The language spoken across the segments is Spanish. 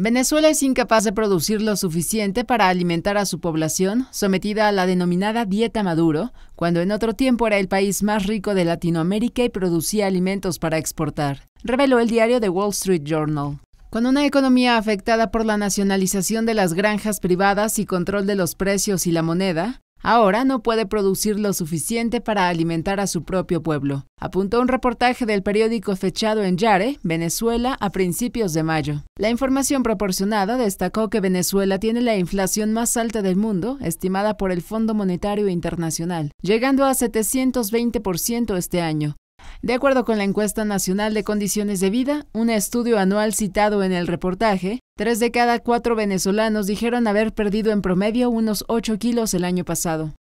Venezuela es incapaz de producir lo suficiente para alimentar a su población, sometida a la denominada dieta Maduro, cuando en otro tiempo era el país más rico de Latinoamérica y producía alimentos para exportar, reveló el diario The Wall Street Journal. Con una economía afectada por la nacionalización de las granjas privadas y control de los precios y la moneda, Ahora no puede producir lo suficiente para alimentar a su propio pueblo, apuntó un reportaje del periódico fechado en Yare, Venezuela, a principios de mayo. La información proporcionada destacó que Venezuela tiene la inflación más alta del mundo, estimada por el Fondo Monetario Internacional, llegando a 720% este año, de acuerdo con la encuesta nacional de condiciones de vida, un estudio anual citado en el reportaje, tres de cada cuatro venezolanos dijeron haber perdido en promedio unos 8 kilos el año pasado.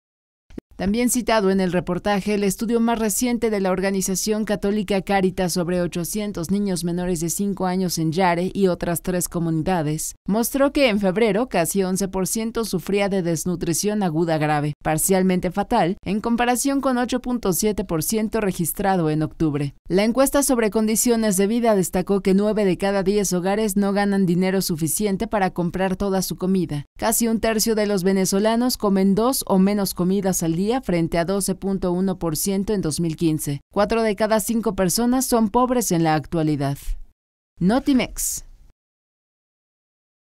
También citado en el reportaje el estudio más reciente de la organización católica Caritas sobre 800 niños menores de 5 años en Yare y otras tres comunidades, mostró que en febrero casi 11% sufría de desnutrición aguda grave, parcialmente fatal, en comparación con 8.7% registrado en octubre. La encuesta sobre condiciones de vida destacó que 9 de cada 10 hogares no ganan dinero suficiente para comprar toda su comida. Casi un tercio de los venezolanos comen dos o menos comidas al día frente a 12.1% en 2015. Cuatro de cada cinco personas son pobres en la actualidad. Notimex.